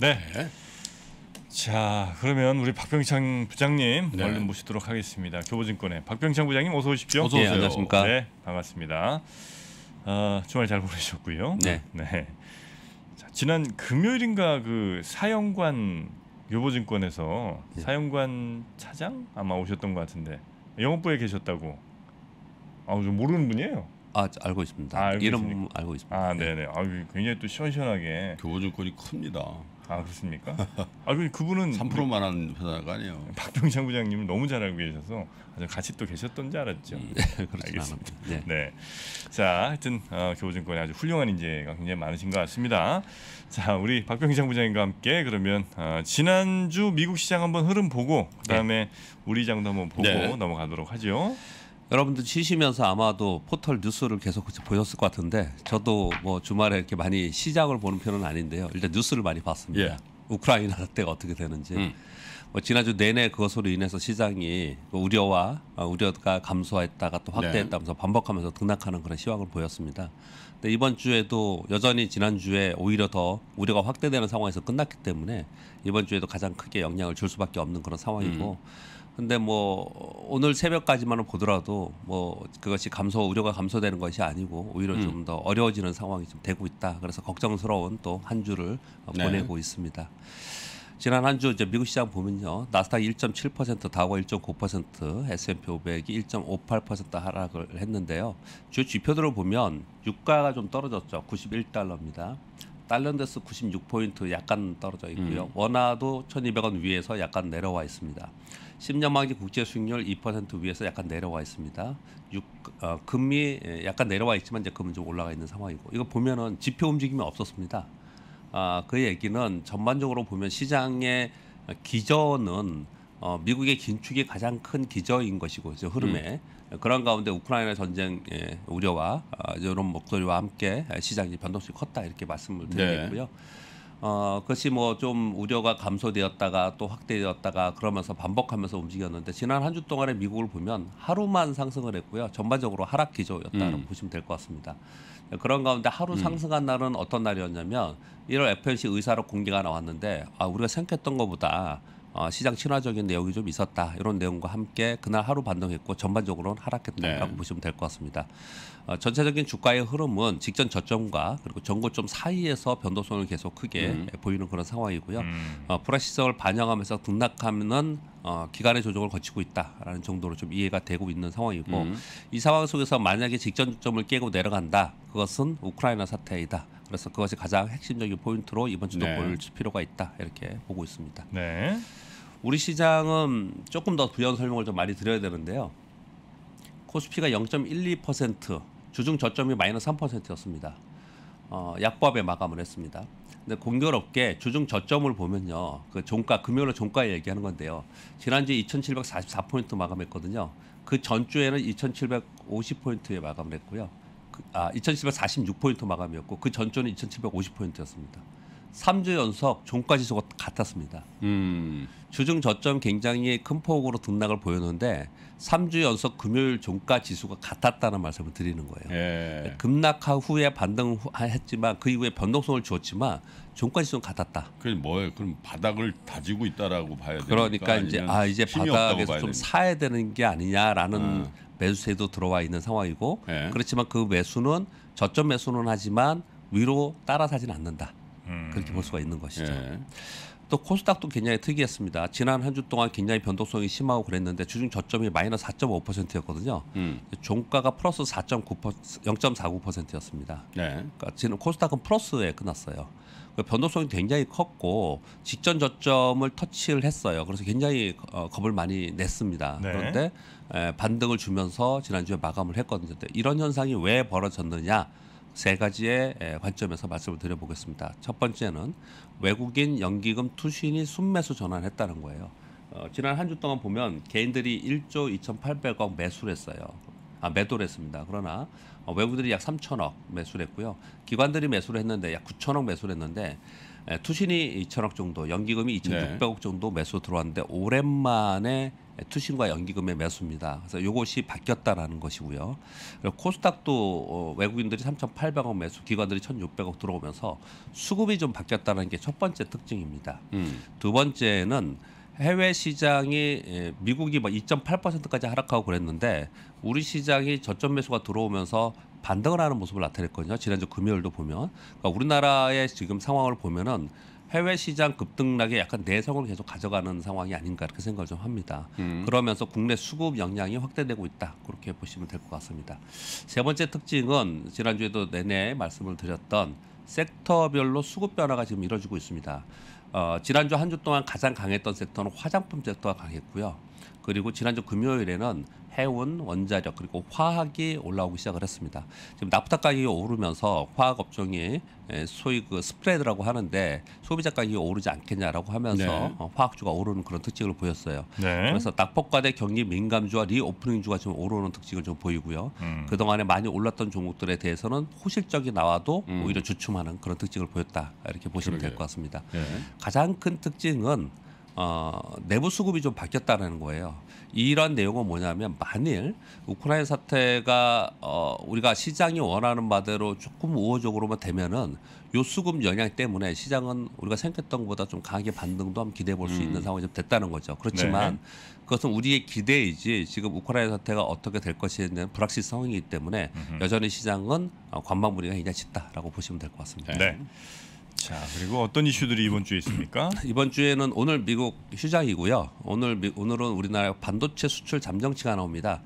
네. 자 그러면 우리 박병창 부장님 네. 얼른 모시도록 하겠습니다. 교보증권의 박병창 부장님 어서 오십시오. 어서 오세요. 네, 안녕하십니까. 네 반갑습니다. 어, 주말 잘 보내셨고요. 네. 네. 자, 지난 금요일인가 그 사형관 교보증권에서 네. 사형관 차장 아마 오셨던 것 같은데 영업부에 계셨다고. 아좀 모르는 분이에요. 아 알고 있습니다. 아, 이름 알고 있습니다. 아 네. 네네. 아 굉장히 또 시원시원하게. 교보증권이 큽니다. 아 그렇습니까? 아 그럼 그분은 3%만 한 회사가 아니에요. 박병창 부장님은 너무 잘 알고 계셔서 같이 또 계셨던지 알았죠. 음, 네, 알겠습니다. 네. 네. 자, 하여튼 어, 교보증권에 아주 훌륭한 인재가 굉장히 많으신 것 같습니다. 자, 우리 박병창 부장님과 함께 그러면 어, 지난주 미국 시장 한번 흐름 보고 그다음에 네. 우리 장도 한번 보고 네. 넘어가도록 하죠. 여러분들 쉬시면서 아마도 포털 뉴스를 계속 보셨을 것 같은데 저도 뭐 주말에 이렇게 많이 시작을 보는 편은 아닌데요. 일단 뉴스를 많이 봤습니다. 예. 우크라이나 때가 어떻게 되는지. 음. 뭐 지난주 내내 그것으로 인해서 시장이 그 우려와 어, 우려가 감소했다가 또 확대했다면서 네. 반복하면서 등락하는 그런 시황을 보였습니다. 근데 이번 주에도 여전히 지난주에 오히려 더 우려가 확대되는 상황에서 끝났기 때문에 이번 주에도 가장 크게 영향을 줄 수밖에 없는 그런 상황이고 음. 근데 뭐 오늘 새벽까지만 보더라도 뭐 그것이 감소 우려가 감소되는 것이 아니고 오히려 음. 좀더 어려워지는 상황이 좀 되고 있다. 그래서 걱정스러운 또 한 주를 네. 보내고 있습니다. 지난 한 주 이제 미국 시장 보면요. 나스닥 1.7%, 다우가 1.9%, S&P 500이 1.58% 하락을 했는데요. 주요 지표들을 보면 유가가 좀 떨어졌죠. 91달러입니다. 달러인데스 96포인트 약간 떨어져 있고요. 음. 원화도 1,200원 위에서 약간 내려와 있습니다. 10년 만기 국제 수익률 2% 위에서 약간 내려와 있습니다. 6, 어, 금리 예, 약간 내려와 있지만 이제 금은 좀 올라가 있는 상황이고 이거 보면은 지표 움직임이 없었습니다. 아, 그 얘기는 전반적으로 보면 시장의 기저는 어, 미국의 긴축이 가장 큰 기저인 것이고 이제 흐름에 음. 그런 가운데 우크라이나 전쟁 예, 우려와 아, 이런 목소리와 함께 시장이 변동성이 컸다 이렇게 말씀을 네. 드리겠고요. 네. 어, 그것이 뭐좀 우려가 감소되었다가 또 확대되었다가 그러면서 반복하면서 움직였는데 지난 한 주동안에 미국을 보면 하루만 상승을 했고요. 전반적으로 하락 기조였다는 음. 보시면 될 것 같습니다. 그런 가운데 하루 음. 상승한 날은 어떤 날이었냐면 1월 FOMC 의사로 공개가 나왔는데 아 우리가 생각했던 것보다 어, 시장 친화적인 내용이 좀 있었다 이런 내용과 함께 그날 하루 반등했고 전반적으로는 하락했다라고 네. 보시면 될 것 같습니다. 어, 전체적인 주가의 흐름은 직전 저점과 그리고 전고점 사이에서 변동성을 계속 크게 음. 보이는 그런 상황이고요. 음. 어, 프라시성을 반영하면서 등락하면은 어, 기간의 조정을 거치고 있다라는 정도로 좀 이해가 되고 있는 상황이고 음. 이 상황 속에서 만약에 직전점을 깨고 내려간다 그것은 우크라이나 사태이다. 그래서 그것이 가장 핵심적인 포인트로 이번 주도 네. 볼 필요가 있다 이렇게 보고 있습니다. 네. 우리 시장은 조금 더 부연 설명을 좀 많이 드려야 되는데요. 코스피가 0.12% 주중 저점이 마이너스 3%였습니다. 어, 약보합에 마감을 했습니다. 근데 공교롭게 주중 저점을 보면요. 그 종가 금요일에 종가 얘기하는 건데요. 지난주 에 2744포인트 마감했거든요. 그 전주에는 2750포인트에 마감을 했고요. 그, 아, 2746포인트 마감이었고 그 전주는 2750포인트였습니다. 3주 연속 종가 지수가 같았습니다. 음. 주중 저점 굉장히 큰 폭으로 등락을 보였는데 3주 연속 금요일 종가 지수가 같았다는 말씀을 드리는 거예요. 예. 급락한 후에 반등했지만 그 이후에 변동성을 주었지만 종가 지수는 같았다. 그럼 뭐예요? 그럼 바닥을 다지고 있다라고 봐야 되니까 그러니까 이제 아 이제 바닥에서 좀 되니까. 사야 되는 게 아니냐라는 아. 매수세도 들어와 있는 상황이고 예. 그렇지만 그 매수는 저점 매수는 하지만 위로 따라 사진 않는다. 음. 그렇게 볼 수가 있는 것이죠. 예. 또 코스닥도 굉장히 특이했습니다. 지난 한 주 동안 굉장히 변동성이 심하고 그랬는데 주중 저점이 마이너스 4.5%였거든요. 음. 종가가 플러스 4.9% 0.49%였습니다. 네. 그러니까 지금 코스닥은 플러스에 끝났어요. 그 변동성이 굉장히 컸고 직전 저점을 터치를 했어요. 그래서 굉장히 어, 겁을 많이 냈습니다. 네. 그런데 에, 반등을 주면서 지난주에 마감을 했거든요. 이런 현상이 왜 벌어졌느냐? 세 가지의 관점에서 말씀을 드려보겠습니다. 첫 번째는 외국인 연기금 투신이 순매수 전환했다는 거예요. 어, 지난 한 주 동안 보면 개인들이 1조 2,800억 매수를 했어요. 아, 매도를 했습니다. 그러나 어, 외국들이 인약 3천억 매수를 했고요. 기관들이 매수를 했는데 약 9천억 매수를 했는데 에, 투신이 2천억 정도, 연기금이 2,600억 정도 매수 들어왔는데 오랜만에 투신과 연기금의 매수입니다. 그래서 이것이 바뀌었다라는 것이고요. 그리고 코스닥도 어, 외국인들이 3,800억 매수, 기관들이 1,600억 들어오면서 수급이 좀 바뀌었다는 게 첫 번째 특징입니다. 음. 두 번째는 해외 시장이 예, 미국이 막 뭐 2.8%까지 하락하고 그랬는데 우리 시장이 저점 매수가 들어오면서 반등을 하는 모습을 나타냈거든요. 지난주 금요일도 보면 그러니까 우리나라의 지금 상황을 보면은 해외 시장 급등락에 약간 내성을 계속 가져가는 상황이 아닌가 그렇게 생각을 좀 합니다. 음. 그러면서 국내 수급 역량이 확대되고 있다 그렇게 보시면 될 것 같습니다. 세 번째 특징은 지난주에도 내내 말씀을 드렸던 섹터별로 수급 변화가 지금 이루어지고 있습니다. 어, 지난주 한 주 동안 가장 강했던 섹터는 화장품 섹터가 강했고요. 그리고 지난주 금요일에는 해운, 원자력 그리고 화학이 올라오기 시작을 했습니다. 지금 납다 가격이 오르면서 화학 업종이 예, 소위 그 스프레드라고 하는데 소비자 가격이 오르지 않겠냐라고 하면서 네. 어, 화학주가 오르는 그런 특징을 보였어요. 네. 그래서 낙폭과대 격리 민감주와 리오프닝주가 지금 오르는 특징을 좀 보이고요. 음. 그동안에 많이 올랐던 종목들에 대해서는 호실적이 나와도 음. 오히려 주춤하는 그런 특징을 보였다. 이렇게 보시면 될 것 같습니다. 네. 가장 큰 특징은 어, 내부 수급이 좀 바뀌었다는 거예요. 이런 내용은 뭐냐면 만일 우크라이나 사태가 어, 우리가 시장이 원하는 바대로 조금 우호적으로만 되면은 요 수급 영향 때문에 시장은 우리가 생각했던 것보다 좀 강하게 반등도 한번 기대해 볼수 음. 있는 상황이 좀 됐다는 거죠. 그렇지만 네. 그것은 우리의 기대이지 지금 우크라이나 사태가 어떻게 될것이대는 불확실성이기 때문에 음흠. 여전히 시장은 관망 분위기가 굉장히 짙다라고 보시면 될 것 같습니다. 네. 자 그리고 어떤 이슈들이 이번 주에 있습니까? 이번 주에는 오늘 미국 휴장이고요. 오늘 오늘은 우리나라 반도체 수출 잠정치가 나옵니다.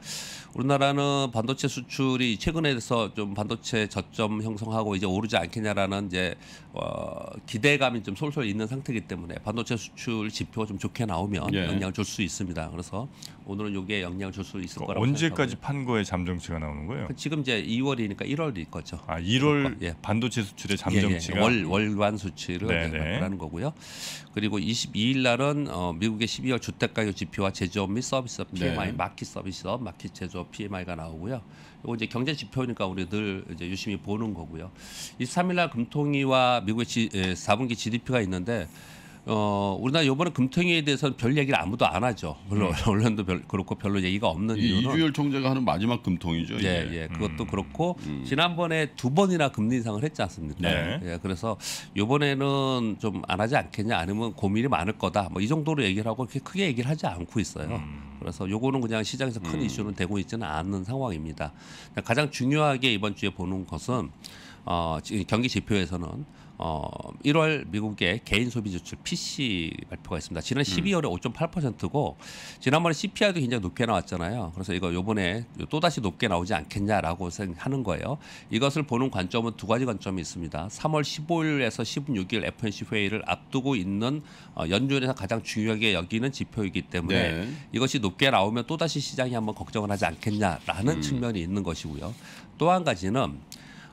우리나라는 반도체 수출이 최근에 서좀 반도체 저점 형성하고 이제 오르지 않겠냐라는 이제 어, 기대감이 좀 솔솔 있는 상태이기 때문에 반도체 수출 지표가 좀 좋게 나오면 예. 영향을 줄 수 있습니다. 그래서 오늘은 요게 영향을 줄 수 있을 그러니까 거라고 언제까지 판거에 잠정치가 나오는 거예요? 그 지금 이제 2월이니까 1월일 거죠. 아 1월 예. 반도체 수출의 예, 예. 잠정치가 예, 월 월간 수치를 발표하는 거고요. 그리고 22일 날은 어, 미국의 12월 주택가격 지표와 제조업 및 서비스업 PMI, 네. 마켓 서비스업, 마켓 제조업 PMI가 나오고요. 이거 이제 경제 지표니까 우리 늘 이제 유심히 보는 거고요. 23일 날 금통위와 미국의 지, 에, 4분기 GDP가 있는데 어, 우리나라 이번에 금통위에 대해서는 별 얘기를 아무도 안 하죠. 물론 음. 언론도 별, 그렇고 별로 얘기가 없는 이유는 이주열 총재가 하는 마지막 금통위죠. 예, 예, 그것도 음. 그렇고 음. 지난번에 두 번이나 금리 인상을 했지 않습니까? 네. 예, 그래서 이번에는 좀 안 하지 않겠냐, 아니면 고민이 많을 거다. 뭐 이 정도로 얘기를 하고 그렇게 크게 얘기를 하지 않고 있어요. 음. 그래서 요거는 그냥 시장에서 큰 음. 이슈는 되고 있지는 않는 상황입니다. 가장 중요하게 이번 주에 보는 것은 어, 경기 지표에서는 어, 1월 미국의 개인 소비 지출 PC 발표가 있습니다. 지난 12월에 음. 5.8%고 지난번에 CPI도 굉장히 높게 나왔잖아요. 그래서 이거 요번에 또 다시 높게 나오지 않겠냐라고 생각하는 거예요. 이것을 보는 관점은 두 가지 관점이 있습니다. 3월 15일에서 16일 FNC 회의를 앞두고 있는 어, 연준에서 가장 중요하게 여기는 지표이기 때문에 네. 이것이 높게 나오면 또 다시 시장이 한번 걱정을 하지 않겠냐라는 음. 측면이 있는 것이고요. 또 한 가지는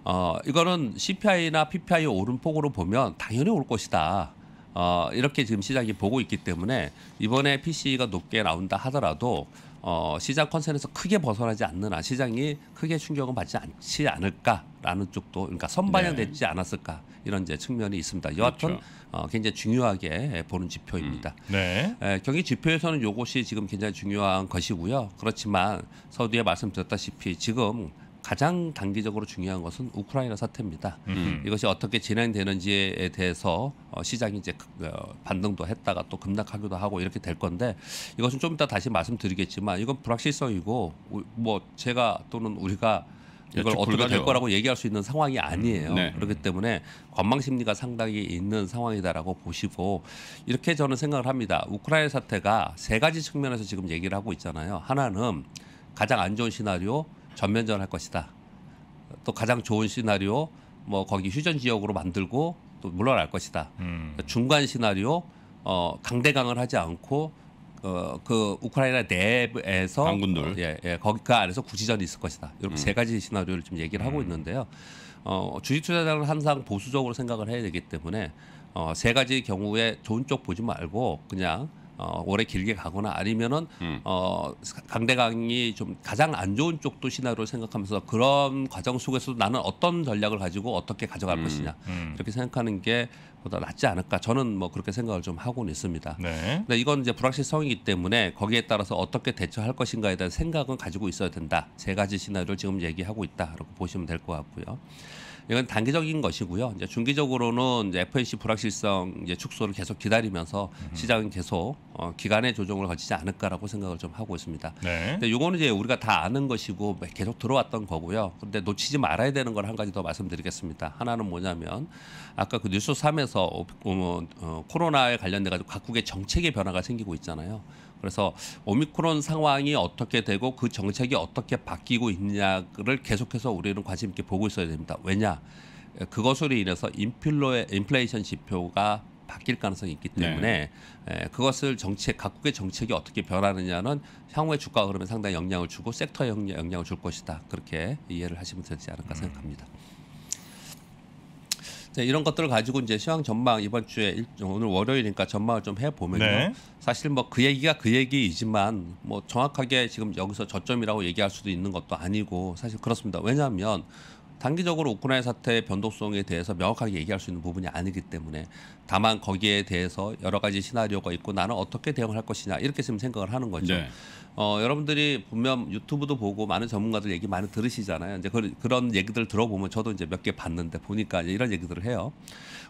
어, 이거는 CPI나 PPI 오름폭으로 보면 당연히 올 것이다. 어, 이렇게 지금 시장이 보고 있기 때문에 이번에 PC가 높게 나온다 하더라도 어, 시장 컨센에서 크게 벗어나지 않는 한 시장이 크게 충격을 받지 않지 않을까라는 쪽도 그러니까 선반영되지 네. 않았을까 이런 이제 측면이 있습니다. 여하튼 그렇죠. 어, 굉장히 중요하게 보는 지표입니다. 음. 네. 에, 경기 지표에서는 이것이 지금 굉장히 중요한 것이고요. 그렇지만 서두에 말씀드렸다시피 지금 가장 단기적으로 중요한 것은 우크라이나 사태입니다. 음. 이것이 어떻게 진행되는지에 대해서 어, 시장이 이제 그, 어, 반등도 했다가 또 급락하기도 하고 이렇게 될 건데 이것은 좀 이따 다시 말씀드리겠지만 이건 불확실성이고 뭐 제가 또는 우리가 이걸 어떻게 될 거라고 얘기할 수 있는 상황이 음. 아니에요. 음, 네. 그렇기 때문에 관망 심리가 상당히 있는 상황이다라고 보시고 이렇게 저는 생각을 합니다. 우크라이나 사태가 세 가지 측면에서 지금 얘기를 하고 있잖아요. 하나는 가장 안 좋은 시나리오 전면전할 것이다. 또 가장 좋은 시나리오 뭐 거기 휴전 지역으로 만들고 또 물러날 것이다. 음. 중간 시나리오 어 강대강을 하지 않고 어그 우크라이나 내에서 반군들 어, 예, 예 거기 그 안에서 구지전이 있을 것이다. 이렇게 음. 세 가지 시나리오를 지금 얘기를 하고 음. 있는데요. 어 주식 투자자는 항상 보수적으로 생각을 해야 되기 때문에 어 세 가지 경우에 좋은 쪽 보지 말고 그냥 어, 오래 길게 가거나 아니면은 음. 어, 강대강이 좀 가장 안 좋은 쪽도 시나리오를 생각하면서 그런 과정 속에서도 나는 어떤 전략을 가지고 어떻게 가져갈 음. 것이냐 이렇게 음. 생각하는 게 보다 낫지 않을까 저는 뭐 그렇게 생각을 좀 하고는 있습니다. 네. 근데 이건 이제 불확실성이기 때문에 거기에 따라서 어떻게 대처할 것인가에 대한 생각은 가지고 있어야 된다. 세 가지 시나리오를 지금 얘기하고 있다라고 보시면 될 것 같고요. 이건 단기적인 것이고요. 이제 중기적으로는 이제 FOMC 불확실성 이제 축소를 계속 기다리면서 시장은 계속 어, 기간의 조정을 거치지 않을까라고 생각을 좀 하고 있습니다. 네. 이거는 이제 우리가 다 아는 것이고 계속 들어왔던 거고요. 그런데 놓치지 말아야 되는 걸 한 가지 더 말씀드리겠습니다. 하나는 뭐냐면 아까 그 뉴스 삼에서 어, 뭐, 어, 코로나에 관련돼 가지고 각국의 정책의 변화가 생기고 있잖아요. 그래서 오미크론 상황이 어떻게 되고 그 정책이 어떻게 바뀌고 있냐를 계속해서 우리는 관심 있게 보고 있어야 됩니다. 왜냐? 그것으로 인해서 인플로의 인플레이션 지표가 바뀔 가능성이 있기 때문에 네. 예, 그것을 정책 각국의 정책이 어떻게 변하느냐는 향후의 주가 흐름에 상당히 영향을 주고 섹터에 영향을 줄 것이다 그렇게 이해를 하시면 되지 않을까 음. 생각합니다. 네, 이런 것들을 가지고 이제 시황 전망 이번 주에 일, 오늘 월요일이니까 전망을 좀 해보면요. 네. 사실 뭐 그 얘기가 그 얘기이지만 뭐 정확하게 지금 여기서 저점이라고 얘기할 수도 있는 것도 아니고 사실 그렇습니다. 왜냐하면 단기적으로 우크라이나 사태의 변동성에 대해서 명확하게 얘기할 수 있는 부분이 아니기 때문에 다만 거기에 대해서 여러 가지 시나리오가 있고 나는 어떻게 대응을 할 것이냐 이렇게 지금 생각을 하는 거죠. 네. 어, 여러분들이 분명 유튜브도 보고 많은 전문가들 얘기 많이 들으시잖아요. 이제 그, 런 얘기들 들어보면 저도 이제 몇 개 봤는데 보니까 이런 얘기들을 해요.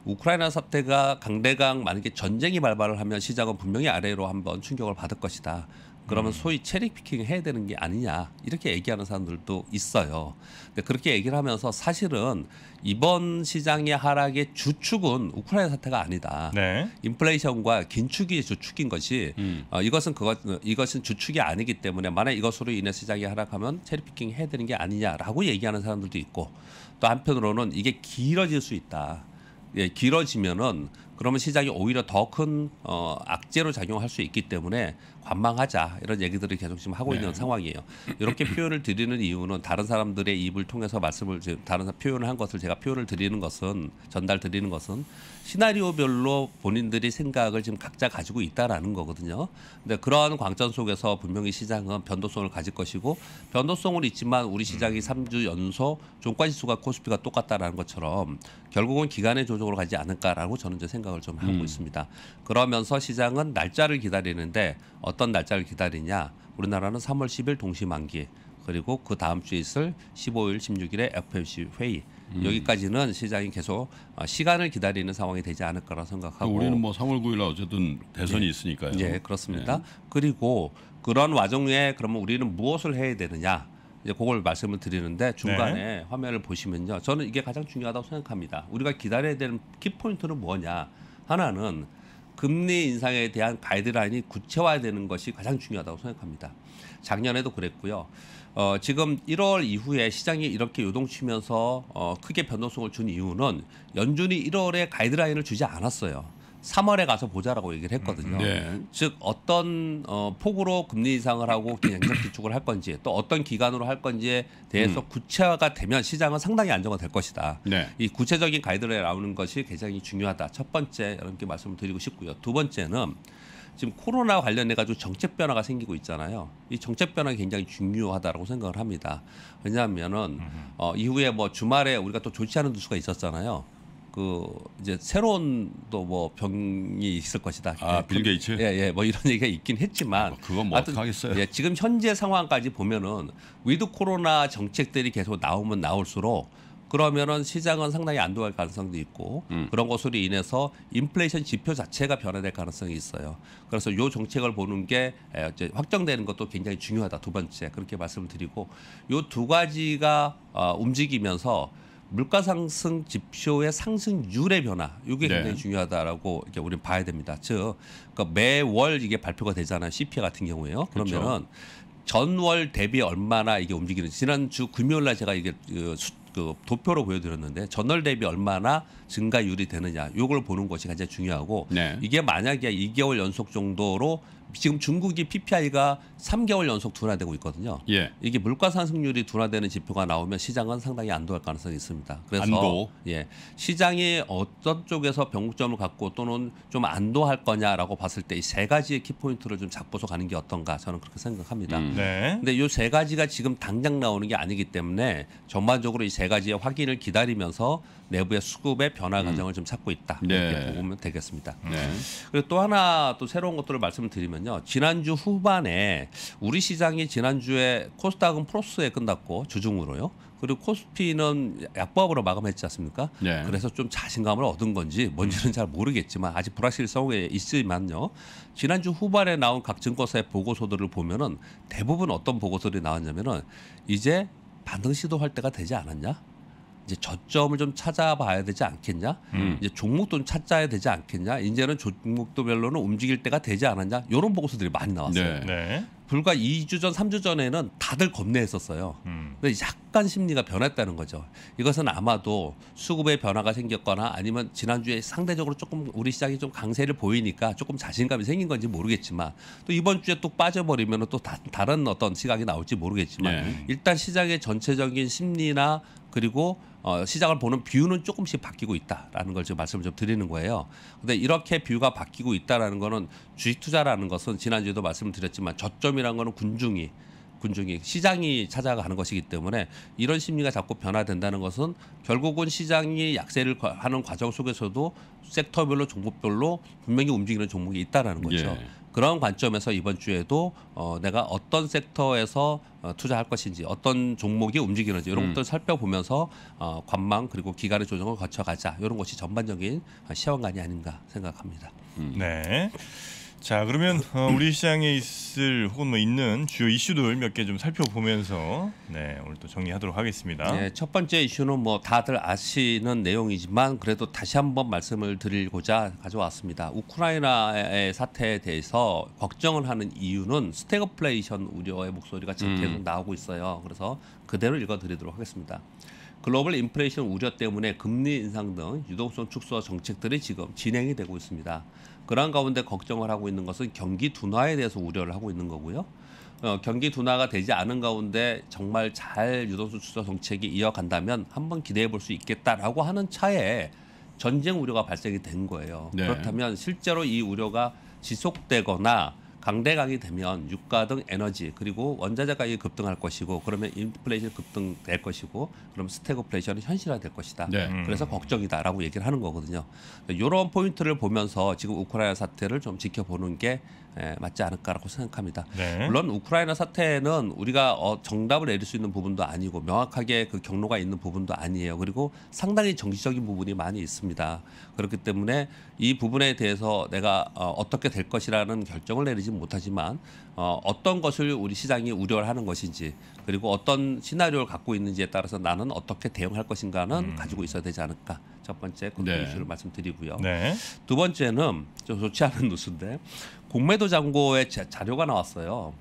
우크라이나 사태가 강대강 만약에 전쟁이 발발을 하면 시작은 분명히 아래로 한번 충격을 받을 것이다. 그러면 음. 소위 체리피킹 해야 되는 게 아니냐 이렇게 얘기하는 사람들도 있어요. 근데 그렇게 얘기를 하면서 사실은 이번 시장의 하락의 주축은 우크라이나 사태가 아니다. 네. 인플레이션과 긴축이 주축인 것이 음. 어, 이것은 그것 이것은 주축이 아니기 때문에 만약 이것으로 인해 시장이 하락하면 체리피킹 해야 되는 게 아니냐라고 얘기하는 사람들도 있고 또 한편으로는 이게 길어질 수 있다. 예, 길어지면은 그러면 시장이 오히려 더 큰 어, 악재로 작용할 수 있기 때문에 관망하자 이런 얘기들을 계속 지금 하고 네. 있는 상황이에요. 이렇게 표현을 드리는 이유는 다른 사람들의 입을 통해서 말씀을 다른 표현을 한 것을 제가 표현을 드리는 것은 전달 드리는 것은 시나리오별로 본인들이 생각을 지금 각자 가지고 있다라는 거거든요. 근데 그러한 광전 속에서 분명히 시장은 변동성을 가질 것이고 변동성은 있지만 우리 시장이 음. 3주 연속 종가 지수가 코스피가 똑같다라는 것처럼 결국은 기간의 조정으로 가지 않을까라고 저는 이제 생각을 좀 하고 음. 있습니다. 그러면서 시장은 날짜를 기다리는데 어떤 날짜를 기다리냐? 우리나라는 3월 10일 동시 만기 그리고 그 다음 주에 있을 15일, 16일에 FOMC 회의 음. 여기까지는 시장이 계속 어, 시간을 기다리는 상황이 되지 않을 거라 생각하고 우리는 뭐 3월 9일 날 어쨌든 대선이 예. 있으니까요. 예, 그렇습니다. 예. 그리고 그런 와중에 그러면 우리는 무엇을 해야 되느냐? 이제 그걸 말씀을 드리는데 중간에 네. 화면을 보시면요. 저는 이게 가장 중요하다고 생각합니다. 우리가 기다려야 되는 키포인트는 뭐냐? 하나는 금리 인상에 대한 가이드라인이 구체화되는 것이 가장 중요하다고 생각합니다. 작년에도 그랬고요. 어, 지금 1월 이후에 시장이 이렇게 요동치면서 어, 크게 변동성을 준 이유는 연준이 1월에 가이드라인을 주지 않았어요. 3월에 가서 보자라고 얘기를 했거든요. 음, 네. 즉 어떤 어, 폭으로 금리 인상을 하고 그 양적 기축을 할 건지 또 어떤 기간으로 할 건지에 대해서 음. 구체화가 되면 시장은 상당히 안정화 될 것이다. 네. 이 구체적인 가이드라인 나오는 것이 굉장히 중요하다. 첫 번째 여러분께 말씀을 드리고 싶고요. 두 번째는 지금 코로나 관련해 가지고 정책 변화가 생기고 있잖아요. 이 정책 변화가 굉장히 중요하다라고 생각을 합니다. 왜냐하면은 음. 어, 이후에 뭐 주말에 우리가 또 조치하는 뉴스가 있었잖아요. 그 이제 새로운 또 뭐 병이 있을 것이다. 아, 예, 빌 게이츠. 예, 예. 뭐 이런 얘기가 있긴 했지만 아, 뭐 그건 뭐 하겠어요. 예, 지금 현재 상황까지 보면은 위드 코로나 정책들이 계속 나오면 나올수록 그러면은 시장은 상당히 안도할 가능성도 있고 음. 그런 것으로 인해서 인플레이션 지표 자체가 변화될 가능성이 있어요. 그래서 요 정책을 보는 게 이제 확정되는 것도 굉장히 중요하다. 두 번째 그렇게 말씀을 드리고 요 두 가지가 어, 움직이면서 물가 상승 지표의 상승률의 변화 이게 네. 굉장히 네. 중요하다라고 이렇게 우리는 봐야 됩니다. 즉 그러니까 매월 이게 발표가 되잖아요. CPI 같은 경우에요. 그렇죠. 그러면은 그렇죠. 전월 대비 얼마나 이게 움직이는지 지난주 금요일 날 제가 이게 그 수, 그 도표로 보여드렸는데 전월 대비 얼마나 증가율이 되느냐 요걸 보는 것이 가장 중요하고 네. 이게 만약에 2개월 연속 정도로 지금 중국이 PPI가 3개월 연속 둔화되고 있거든요. 예. 이게 물가 상승률이 둔화되는 지표가 나오면 시장은 상당히 안도할 가능성이 있습니다. 그래서 안도. 예. 시장이 어떤 쪽에서 변곡점을 갖고 또는 좀 안도할 거냐라고 봤을 때 이 세 가지의 키포인트를 좀 잡고서 가는 게 어떤가 저는 그렇게 생각합니다. 음. 네. 근데 요 세 가지가 지금 당장 나오는 게 아니기 때문에 전반적으로 이세 세 가지의 확인을 기다리면서 내부의 수급의 변화 음. 과정을 음. 좀 찾고 있다 네. 이렇게 보면 되겠습니다. 네. 그리고 또 하나 또 새로운 것들을 말씀드리면요. 지난주 후반에 우리 시장이 지난주에 코스닥은 플러스에 끝났고 주중으로요. 그리고 코스피는 약법으로 마감했지 않습니까? 네. 그래서 좀 자신감을 얻은 건지 뭔지는 음. 잘 모르겠지만 아직 불확실성에 있지만요. 지난주 후반에 나온 각 증권사의 보고서들을 보면은 대부분 어떤 보고서들이 나왔냐면은 이제 반등 시도할 때가 되지 않았냐? 이제 저점을 좀 찾아봐야 되지 않겠냐? 음. 이제 종목도 좀 찾아야 되지 않겠냐? 이제는 종목도별로는 움직일 때가 되지 않았냐? 이런 보고서들이 많이 나왔어요. 네. 네. 불과 2주 전, 3주 전에는 다들 겁내했었어요. 음. 근데 약 약간 심리가 변했다는 거죠. 이것은 아마도 수급의 변화가 생겼거나 아니면 지난주에 상대적으로 조금 우리 시장이 좀 강세를 보이니까 조금 자신감이 생긴 건지 모르겠지만 또 이번 주에 또 빠져버리면 또 다, 른 어떤 시각이 나올지 모르겠지만 네. 일단 시장의 전체적인 심리나 그리고 어, 시장을 보는 뷰는 조금씩 바뀌고 있다라는 걸 지금 말씀을 좀 드리는 거예요. 근데 이렇게 뷰가 바뀌고 있다라는 거는 주식 투자라는 것은 지난주에도 말씀을 드렸지만 저점이라는 거는 군중이 군중이 시장이 찾아가는 것이기 때문에 이런 심리가 자꾸 변화된다는 것은 결국은 시장이 약세를 하는 과정 속에서도 섹터별로 종목별로 분명히 움직이는 종목이 있다라는 거죠. 예. 그런 관점에서 이번 주에도 어, 내가 어떤 섹터에서 어, 투자할 것인지 어떤 종목이 움직이는지 이런 음. 것들을 살펴보면서 어, 관망 그리고 기간의 조정을 거쳐가자 이런 것이 전반적인 시험관이 아닌가 생각합니다. 음. 네. 자 그러면 어, 우리 시장에 있을 혹은 뭐 있는 주요 이슈들 몇 개 좀 살펴보면서 네 오늘 또 정리하도록 하겠습니다. 네, 첫 번째 이슈는 뭐 다들 아시는 내용이지만 그래도 다시 한번 말씀을 드리고자 가져왔습니다. 우크라이나의 사태에 대해서 걱정을 하는 이유는 스태그플레이션 우려의 목소리가 지 음. 계속 나오고 있어요. 그래서 그대로 읽어드리도록 하겠습니다. 글로벌 인플레이션 우려 때문에 금리 인상 등 유동성 축소 정책들이 지금 진행이 되고 있습니다. 그런 가운데 걱정을 하고 있는 것은 경기 둔화에 대해서 우려를 하고 있는 거고요. 어, 경기 둔화가 되지 않은 가운데 정말 잘 유동수 추적 정책이 이어간다면 한번 기대해 볼 수 있겠다라고 하는 차에 전쟁 우려가 발생이 된 거예요. 네. 그렇다면 실제로 이 우려가 지속되거나 강대강이 되면 유가 등 에너지 그리고 원자재 가격이 급등할 것이고 그러면 인플레이션 급등될 것이고 그럼 스태그플레이션은 현실화될 것이다. 네. 음. 그래서 걱정이다라고 얘기를 하는 거거든요. 이런 포인트를 보면서 지금 우크라이나 사태를 좀 지켜보는 게 예, 맞지 않을까라고 생각합니다. 네. 물론 우크라이나 사태는 우리가 어, 정답을 내릴 수 있는 부분도 아니고 명확하게 그 경로가 있는 부분도 아니에요. 그리고 상당히 정치적인 부분이 많이 있습니다. 그렇기 때문에 이 부분에 대해서 내가 어, 어 떻게될 것이라는 결정을 내리지 못하지만 어, 어떤 것을 우리 시장이 우려를 하는 것인지 그리고 어떤 시나리오를 갖고 있는지에 따라서 나는 어떻게 대응할 것인가는 음. 가지고 있어야 되지 않을까. 첫 번째 공통 네. 뉴스를 말씀드리고요. 네. 두 번째는 좀 좋지 않은 뉴스인데 공매도 잔고의 자, 료가 나왔어요.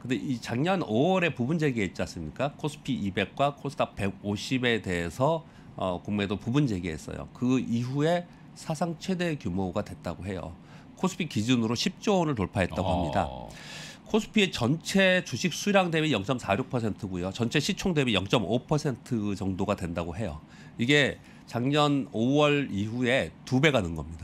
근데 이 작년 5월에 부분 재개했지 않습니까? 코스피 200과 코스닥 150에 대해서 어, 공매도 부분 재개했어요그 이후에 사상 최대 규모가 됐다고 해요. 코스피 기준으로 10조 원을 돌파했다고 합니다. 어... 코스피의 전체 주식 수량 대비 0.46%고요. 전체 시총 대비 0.5% 정도가 된다고 해요. 이게 작년 5월 이후에 두 배가 는 겁니다.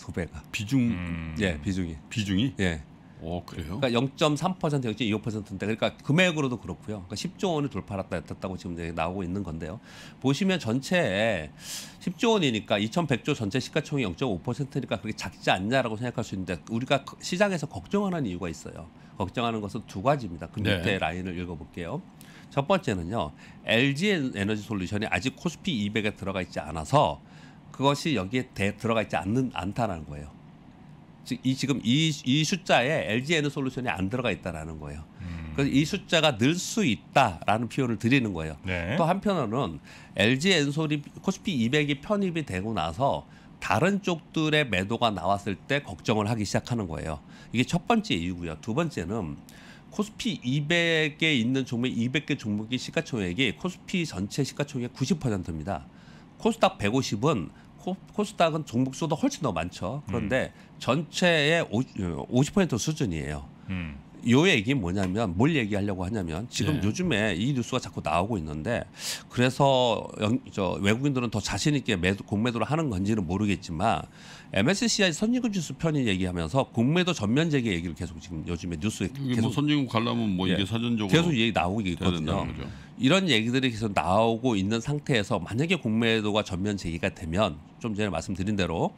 소배가 비중 음. 예 비중이 비중이 예. 어 그래요? 그러니까 0.3% 0.25%인데 그러니까 금액으로도 그렇고요. 그러니까 10조 원을 돌파했다 됐다고 지금 이제 나오고 있는 건데요. 보시면 전체에 10조 원이니까 2,100조 전체 시가총액 0.5%니까 그렇게 작지 않냐라고 생각할 수 있는데 우리가 그 시장에서 걱정하는 이유가 있어요. 걱정하는 것은 두 가지입니다. 그 밑에 네. 라인을 읽어볼게요. 첫 번째는요. LG 에너지 솔루션이 아직 코스피 200에 들어가 있지 않아서 그것이 여기에 대, 들어가 있지 않는 않다라는 거예요. 즉 이 지금 이, 이 숫자에 LG 에너 솔루션이 안 들어가 있다라는 거예요. 음. 그래서 이 숫자가 늘 수 있다라는 표현을 드리는 거예요. 네. 또 한편으로는 LG 엔솔이 코스피 200이 편입이 되고 나서 다른 쪽들의 매도가 나왔을 때 걱정을 하기 시작하는 거예요. 이게 첫 번째 이유고요. 두 번째는 코스피 200에 있는 종목 200개 종목의 시가총액이 코스피 전체 시가총액 90%입니다. 코스닥 150은 코, 스닥은 종목수도 훨씬 더 많죠. 그런데 음. 전체의 50% 수준이에요. 음. 요 얘기 뭐냐면 뭘 얘기하려고 하냐면 지금 예. 요즘에 이 뉴스가 자꾸 나오고 있는데 그래서 영, 저 외국인들은 더 자신 있게 매도, 공매도를 하는 건지는 모르겠지만 MSCI 선진국 지수 편이 얘기하면서 공매도 전면 재개 얘기를 계속 지금 요즘에 뉴스에 뭐 계속 뭐 선진국 가려면 뭐 예. 이게 사전적으로 계속 얘기 나오고 있거든요. 이런 얘기들이 계속 나오고 있는 상태에서 만약에 공매도가 전면 제기가 되면 좀 전에 말씀드린 대로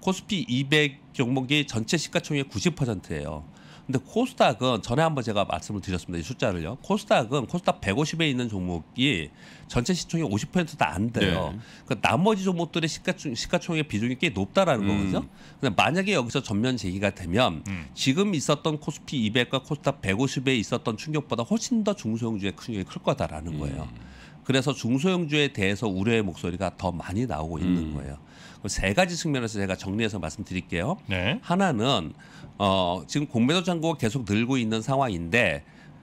코스피 200 종목이 전체 시가총액의 90%예요. 근데 코스닥은 전에 한번 제가 말씀을 드렸습니다. 이 숫자를요. 코스닥은 코스닥 150에 있는 종목이 전체 시총의 50%도 안 돼요. 네. 그니까 나머지 종목들의 시가총, 시가총의 비중이 꽤 높다라는 음. 거거든요. 근데 만약에 여기서 전면 제기가 되면 음. 지금 있었던 코스피 200과 코스닥 150에 있었던 충격보다 훨씬 더 중소형주의 충격이 클 거다라는 음. 거예요. 음. 그래서 중소형주에 대해서 우려의 목소리가 더 많이 나오고 있는 음. 거예요. 세 가지 측면에서 제가 정리해서 말씀드릴게요. 네. 하나는 어, 지금 공매도 잔고가 계속 늘고 있는 상황인데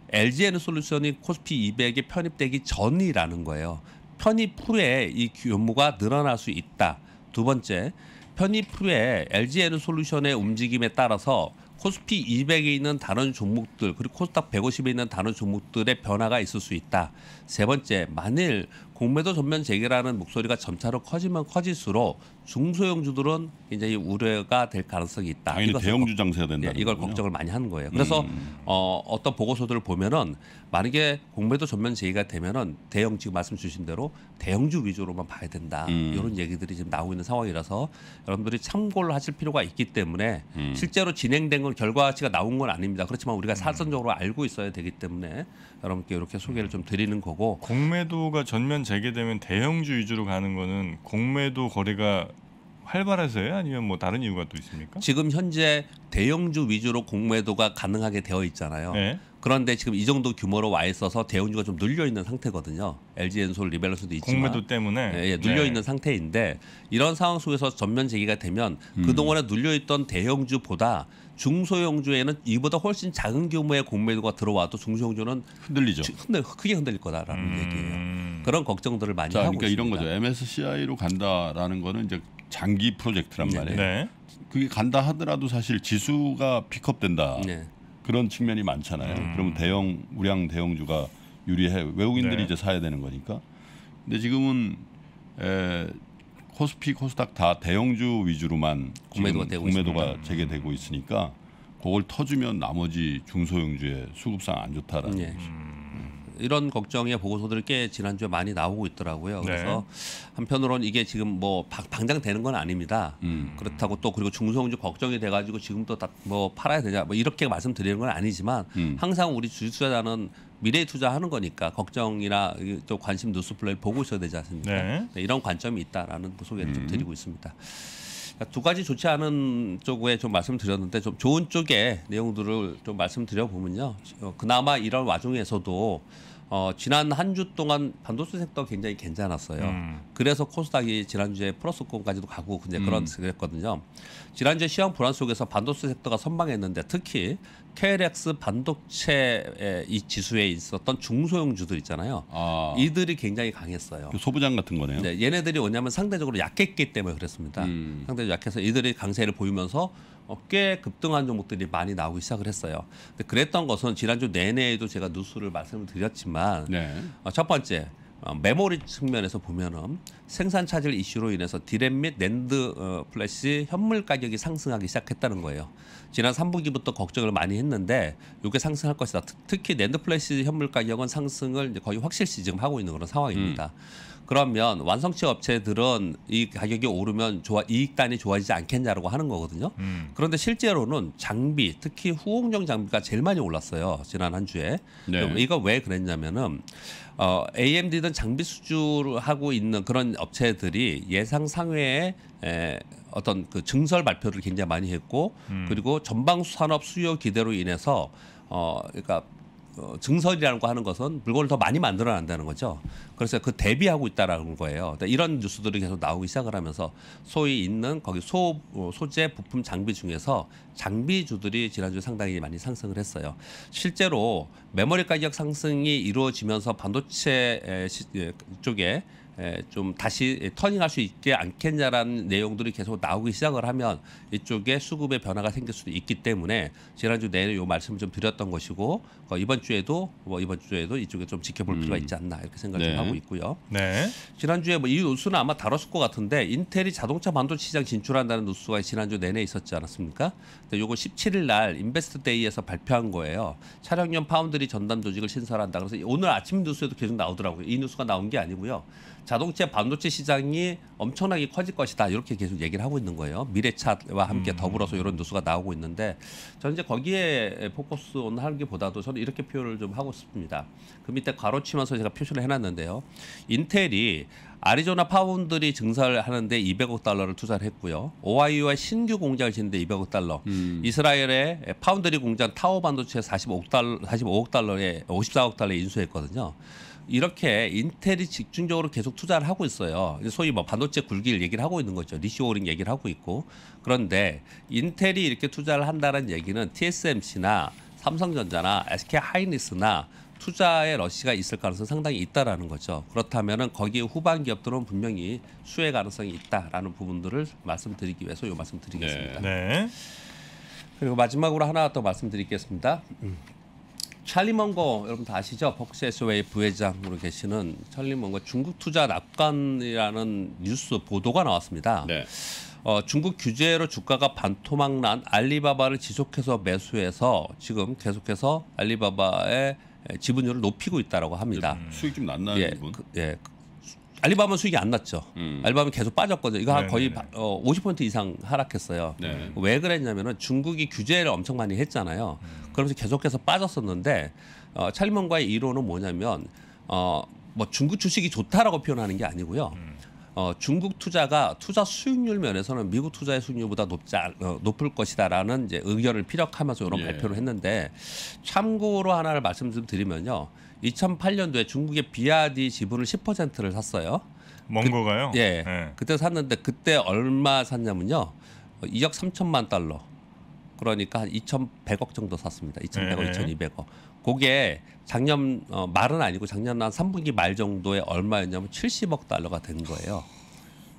LG 에너솔루션이 코스피 200에 편입되기 전이라는 거예요. 편입 후에 이 규모가 늘어날 수 있다. 두 번째, 편입 후에 LG 에너솔루션의 움직임에 따라서 코스피 200에 있는 다른 종목들 그리고 코스닥 150에 있는 다른 종목들의 변화가 있을 수 있다. 세 번째, 만일 공매도 전면 재개라는 목소리가 점차로 커지면 커질수록 중소형주들은 굉장히 우려가 될 가능성이 있다. 당연히 대형주 장세가 예, 된다. 이걸 거군요. 걱정을 많이 하는 거예요. 그래서 음. 어, 어떤 보고서들을 보면은 만약에 공매도 전면 재개가 되면은 대형 지금 말씀 주신 대로 대형주 위주로만 봐야 된다. 음. 이런 얘기들이 지금 나오고 있는 상황이라서 여러분들이 참고를 하실 필요가 있기 때문에 음. 실제로 진행된 건 결과치가 나온 건 아닙니다. 그렇지만 우리가 음. 사전적으로 알고 있어야 되기 때문에 여러분께 이렇게 소개를 좀 드리는 거고 공매도가 전면 재개되면 대형주 위주로 가는 거는 공매도 거래가 활발해서요? 아니면 뭐 다른 이유가 또 있습니까? 지금 현재 대형주 위주로 공매도가 가능하게 되어 있잖아요. 네. 그런데 지금 이 정도 규모로 와 있어서 대형주가 좀늘려 있는 상태거든요. LG 엔솔 리밸런스도 있지만 공매도 때문에 예, 예, 늘려 네. 있는 상태인데 이런 상황 속에서 전면 재개가 되면 그 음. 그동안에 늘려 있던 대형주보다 중소형주에는 이보다 훨씬 작은 규모의 공매도가 들어와도 중소형주는 흔들리죠. 흔들, 크게 흔들릴 거다라는 음. 얘기예요. 그런 걱정들을 많이 자, 하고 그러니까 있습니다. 이런 거죠. MSCI로 간다라는 거는 이제 장기 프로젝트란 네, 말이에요. 네. 그게 간다 하더라도 사실 지수가 픽업된다. 네. 그런 측면이 많잖아요. 음. 그러면 대형 우량 대형주가 유리해 외국인들이 네. 이제 사야 되는 거니까. 근데 지금은 에, 코스피, 코스닥 다 대형주 위주로만 공매도가, 되고 공매도가 재개되고 있으니까 그걸 터주면 나머지 중소형주의 수급상 안 좋다라는 예. 네. 이런 걱정의 보고서들이 꽤 지난주에 많이 나오고 있더라고요. 네. 그래서 네. 한편으론 이게 지금 뭐 당장 되는 건 아닙니다. 음. 그렇다고 또 그리고 중소형주 걱정이 돼가지고 지금 또뭐 팔아야 되냐 뭐 이렇게 말씀드리는 건 아니지만 음. 항상 우리 주식 투자자는 미래에 투자하는 거니까 걱정이나 또 관심 뉴스플레이 보고 있어야 되지 않습니까? 네. 네, 이런 관점이 있다라는 그 소개를 음. 좀 드리고 있습니다. 두 가지 좋지 않은 쪽에 좀 말씀드렸는데 좀 좋은 쪽의 내용들을 좀 말씀드려 보면요. 어, 그나마 이런 와중에서도 어, 지난 한 주 동안 반도체 섹터 굉장히 괜찮았어요. 음. 그래서 코스닥이 지난주에 플러스권까지도 가고 이제 그런 음. 그랬거든요. 지난주에 시황 불안 속에서 반도체 섹터가 선방했는데 특히 KLX 반도체 이 지수에 있었던 중소형주들 있잖아요. 아. 이들이 굉장히 강했어요. 그 소부장 같은 거네요. 네, 얘네들이 뭐냐면 상대적으로 약했기 때문에 그랬습니다. 음. 상대적으로 약해서 이들이 강세를 보이면서 어, 꽤 급등한 종목들이 많이 나오기 시작을 했어요. 근데 그랬던 것은 지난주 내내에도 제가 뉴스를 말씀을 드렸지만 네. 어, 첫 번째 어, 메모리 측면에서 보면은 생산 차질 이슈로 인해서 디램 및 랜드 어, 플래시 현물 가격이 상승하기 시작했다는 거예요. 지난 3분기부터 걱정을 많이 했는데 이게 상승할 것이다. 특히 랜드 플래시 현물 가격은 상승을 이제 거의 확실시 지금 하고 있는 그런 상황입니다. 음. 그러면 완성체 업체들은 이 가격이 오르면 좋아 이익단이 좋아지지 않겠냐라고 하는 거거든요. 음. 그런데 실제로는 장비, 특히 후공정 장비가 제일 많이 올랐어요. 지난 한 주에. 네. 이거 왜 그랬냐면은 어, AMD든 장비 수주하고 를 있는 그런 업체들이 예상 상회에 에, 어떤 그 증설 발표를 굉장히 많이 했고 음. 그리고 전방 산업 수요 기대로 인해서 어 그러니까 어, 증설이라고 하는 것은 물건을 더 많이 만들어낸다는 거죠. 그래서 그 대비하고 있다라는 거예요. 그러니까 이런 뉴스들이 계속 나오기 시작을 하면서 소위 있는 거기 소 어, 소재 부품 장비 중에서 장비주들이 지난주 에 상당히 많이 상승을 했어요. 실제로 메모리 가격 상승이 이루어지면서 반도체 쪽에 좀 다시 터닝할 수 있게 않겠냐라는 내용들이 계속 나오기 시작을 하면 이쪽에 수급의 변화가 생길 수도 있기 때문에 지난주 내내 요 말씀을 좀 드렸던 것이고 어, 이번 주에도 뭐 이번 주에도 이쪽에 좀 지켜볼 음. 필요가 있지 않나 이렇게 생각을 네. 좀 하고 있고요. 네. 지난주에 뭐이 뉴스는 아마 다뤘을 것 같은데 인텔이 자동차 반도체 시장 진출한다는 뉴스가 지난주 내내 있었지 않았습니까? 근데 요거 17일 날 인베스트 데이에서 발표한 거예요. 차량용 파운드리 전담 조직을 신설한다. 그래서 오늘 아침 뉴스에도 계속 나오더라고요. 이 뉴스가 나온 게 아니고요. 자동차 반도체 시장이 엄청나게 커질 것이다 이렇게 계속 얘기를 하고 있는 거예요. 미래차와 함께 음. 더불어서 이런 뉴스가 나오고 있는데 저는 이제 거기에 포커스 온 하는 게보다도 저는 이렇게 표현을 좀 하고 싶습니다. 그 밑에 가로 치면서 제가 표시를 해놨는데요. 인텔이 아리조나 파운드리 증설하는데 을 200억 달러를 투자를 했고요. 오하이오의 신규 공장을 짓는데 200억 달러. 음. 이스라엘의 파운드리 공장 타워 반도체 45억 달러, 45억 달러에 54억 달러에 인수했거든요. 이렇게 인텔이 집중적으로 계속 투자를 하고 있어요. 소위 뭐 반도체 굴기를 얘기를 하고 있는 거죠. 리시오링 얘기를 하고 있고. 그런데 인텔이 이렇게 투자를 한다는 얘기는 TSMC나 삼성전자나 SK 하이닉스나 투자의 러시가 있을 가능성 상당히 있다라는 거죠. 그렇다면은 거기에 후반 기업들은 분명히 수혜 가능성이 있다라는 부분들을 말씀드리기 위해서 요 말씀드리겠습니다. 네. 네. 그리고 마지막으로 하나 더 말씀드리겠습니다. 음. 찰리 먼거 여러분 다 아시죠? 폭크 에스웨이 부회장으로 계시는 찰리 먼거 중국 투자 낙관이라는 뉴스 보도가 나왔습니다. 네. 어, 중국 규제로 주가가 반토막난 알리바바를 지속해서 매수해서 지금 계속해서 알리바바의 지분율을 높이고 있다라고 합니다. 음. 수익 좀 났나요, 예, 그, 예. 알리바바는 수익이 안 났죠. 음. 알리바바는 계속 빠졌거든요. 이거 한네네 거의 어, 50% 이상 하락했어요. 네왜 그랬냐면은 중국이 규제를 엄청 많이 했잖아요. 음. 그러면서 계속해서 빠졌었는데 어, 찰리먼과의 이론은 뭐냐면 어, 뭐 중국 주식이 좋다라고 표현하는 게 아니고요. 음. 어, 중국 투자가 투자 수익률 면에서는 미국 투자의 수익률보다 높지 않, 어, 높을 것이다라는 이제 의견을 피력하면서 이런 예. 발표를 했는데 참고로 하나를 말씀 좀 드리면요. 2008년도에 중국의 비아디 지분을 10%를 샀어요. 먼 그, 거가요? 예, 예. 그때 샀는데 그때 얼마 샀냐면요. 2억 어, 3천만 달러. 그러니까 한 2,100억 정도 샀습니다. 2,100억, 예. 2,200억. 그게 작년 어, 말은 아니고 작년 한 3분기 말 정도에 얼마였냐면 70억 달러가 된 거예요.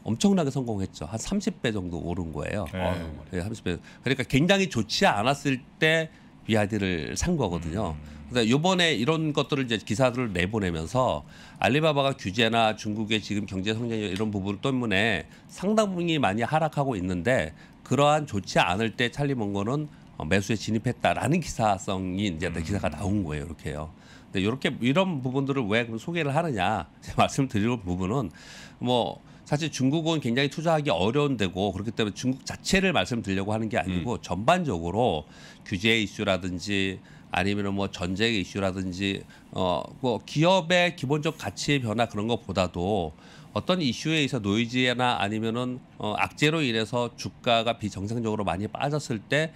엄청나게 성공했죠. 한 30배 정도 오른 거예요. 네. 네, 30배. 그러니까 굉장히 좋지 않았을 때비아디를산 거거든요. 음. 그래서 요번에 이런 것들을 이제 기사들을 내보내면서 알리바바가 규제나 중국의 지금 경제 성장 이런 부분 때문에 상당 부분이 많이 하락하고 있는데 그러한 좋지 않을 때 찰리 몽거는 어, 매수에 진입했다라는 기사성이 이제 음. 기사가 나온 거예요. 이렇게요. 근데 이렇게 이런 부분들을 왜 소개를 하느냐 말씀드릴 리 부분은 뭐 사실 중국은 굉장히 투자하기 어려운 데고 그렇기 때문에 중국 자체를 말씀드리려고 하는 게 아니고 음. 전반적으로 규제 이슈라든지 아니면 뭐전쟁 이슈라든지 어 뭐 기업의 기본적 가치의 변화 그런 것보다도 어떤 이슈에 의해서 노이즈나 아니면은 어 악재로 인해서 주가가 비정상적으로 많이 빠졌을 때어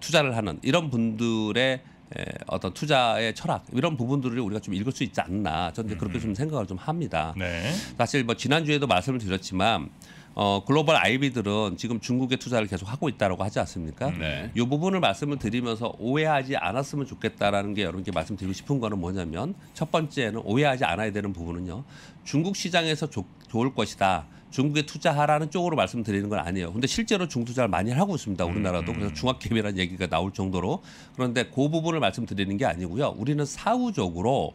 투자를 하는 이런 분들의 에, 어떤 투자의 철학 이런 부분들을 우리가 좀 읽을 수 있지 않나 저는 그렇게 음. 좀 생각을 좀 합니다. 네. 사실 뭐 지난 주에도 말씀을 드렸지만 어, 글로벌 IB들은 지금 중국에 투자를 계속 하고 있다라고 하지 않습니까? 네. 이 부분을 말씀을 드리면서 오해하지 않았으면 좋겠다라는 게 여러분께 말씀드리고 싶은 거는 뭐냐면 첫 번째는 오해하지 않아야 되는 부분은요. 중국 시장에서 조, 좋을 것이다. 중국에 투자하라는 쪽으로 말씀드리는 건 아니에요. 근데 실제로 중투자를 많이 하고 있습니다. 음, 우리나라도 그래서 음. 중학개미라는 얘기가 나올 정도로 그런데 그 부분을 말씀드리는 게 아니고요. 우리는 사후적으로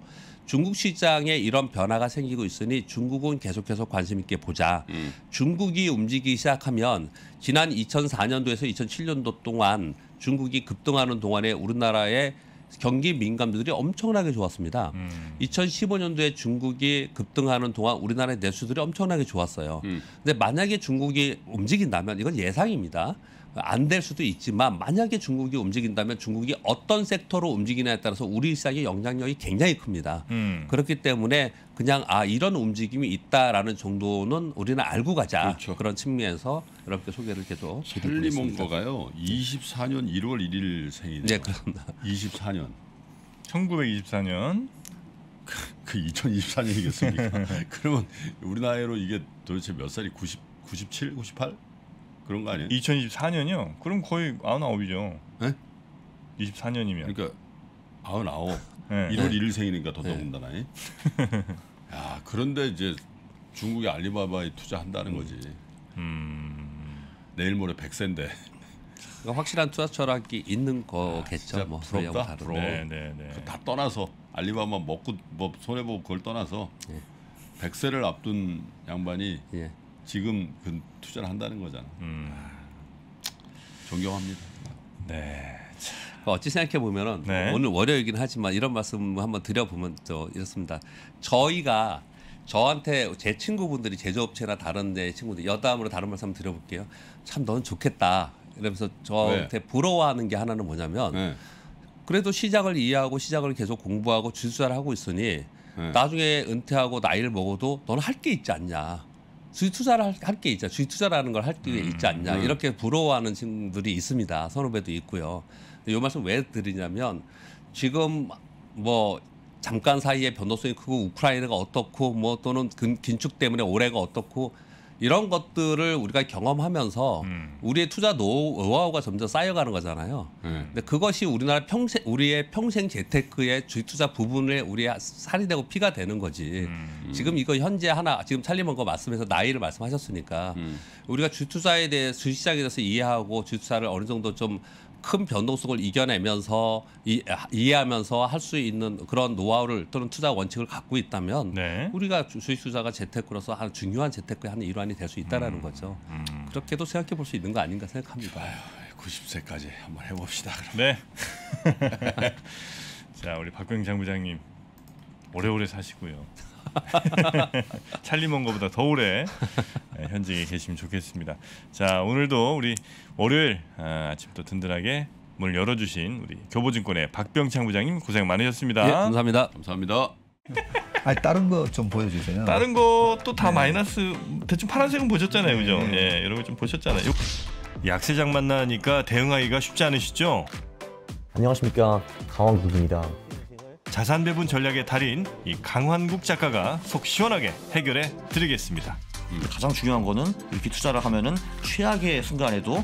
중국 시장에 이런 변화가 생기고 있으니 중국은 계속해서 관심 있게 보자. 음. 중국이 움직이기 시작하면 지난 2004년도에서 2007년도 동안 중국이 급등하는 동안에 우리나라의 경기 민감도들이 엄청나게 좋았습니다. 음. 2015년도에 중국이 급등하는 동안 우리나라의 내수들이 엄청나게 좋았어요. 음. 근데 만약에 중국이 움직인다면 이건 예상입니다. 안될 수도 있지만 만약에 중국이 움직인다면 중국이 어떤 섹터로 움직이냐에 따라서 우리 일상의 영향력이 굉장히 큽니다. 음. 그렇기 때문에 그냥 아 이런 움직임이 있다라는 정도는 우리는 알고 가자 그렇죠. 그런 측면에서 여러분께 소개를 계속 셜리몽거가요 24년 1월 1일 생이네요. 네 그렇습니다. 24년 1924년 그 2024년이겠습니까? 그 그러면 우리나라로 이게 도대체 몇 살이 90, 97, 98? 그런 거 아니에요? 2024년이요? 그럼 거의 99이죠. 네? 예? 24년이면. 그러니까 99. 네. 1월 1일 생이니까 더더군다나. 예. 네. 야, 그런데 이제 중국의 알리바바에 투자한다는 거지. 음. 내일 모레 100세인데. 그러니까 확실한 투자 철학이 있는 아, 거겠죠. 아, 뭐 부럽다. 부러. 네, 네, 네. 그 다 떠나서 알리바바 먹고 뭐 손해 보고 그걸 떠나서 예. 100세를 앞둔 양반이 예. 지금 그 투자를 한다는 거잖아. 음. 존경합니다. 네. 그러니까 어찌 생각해 보면은 네. 오늘 월요일이긴 하지만 이런 말씀 한번 드려보면 또 이렇습니다. 저희가 저한테 제 친구분들이 제조업체나 다른 데 친구들 여담으로 다른 말씀 드려볼게요. 참 너는 좋겠다. 이러면서 저한테 네. 부러워하는 게 하나는 뭐냐면 네. 그래도 시작을 이해하고 시작을 계속 공부하고 주술를 하고 있으니 네. 나중에 은퇴하고 나이를 먹어도 너는 할게 있지 않냐. 주식 투자를 할 게 있죠. 주식 투자라는 걸 할게 음, 있지 않냐. 음. 이렇게 부러워하는 친구들이 있습니다. 선후배도 있고요. 이 말씀 왜 드리냐면 지금 뭐 잠깐 사이에 변동성이 크고 우크라이나가 어떻고 뭐 또는 긴축 때문에 올해가 어떻고 이런 것들을 우리가 경험하면서 음. 우리의 투자 노하우가 점점 쌓여가는 거잖아요. 음. 근데 그것이 우리나라 평생 우리의 평생 재테크의 주식 투자 부분에 우리의 살이 되고 피가 되는 거지. 음. 지금 이거 현재 하나 지금 찰리먼거 말씀해서 나이를 말씀하셨으니까 음. 우리가 주식 투자에 대해 주식 시장에 대해서 이해하고 주식 투자를 어느 정도 좀큰 변동성을 이겨내면서 이, 이해하면서 할 수 있는 그런 노하우를 또는 투자 원칙을 갖고 있다면 네. 우리가 주식 투자가 재테크로서 한 중요한 재테크의 한 일환이 될 수 있다라는 음, 거죠. 음. 그렇게도 생각해 볼 수 있는 거 아닌가 생각합니다. 아요 90세까지 한번 해봅시다. 그럼. 네. 자 우리 박병장 부장님 오래오래 사시고요. 찰리 먼거보다 더 오래 예, 현직에 계시면 좋겠습니다. 자 오늘도 우리 월요일 아, 침또 든든하게 문을 열어주신 우리 교보증권의 박병창 부장님 고생 많으셨습니다. 예, 감사합니다. 감사합니다. 아 다른 거 좀 보여주세요. 다른 것또다 네. 마이너스 대충 파란색은 보셨잖아요, 그죠? 네. 네, 예, 여러분 좀 보셨잖아요. 약세장 만나니까 대응하기가 쉽지 않으시죠? 안녕하십니까 강원국입니다. 자산 배분 전략의 달인 이 강환국 작가가 속 시원하게 해결해 드리겠습니다. 음, 가장 중요한 거는 이렇게 투자를 하면은 최악의 순간에도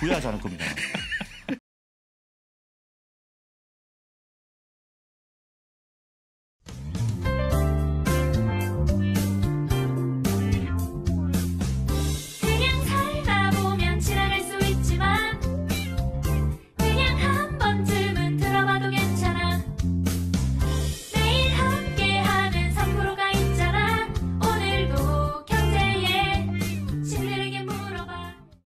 후회하지 않을 겁니다.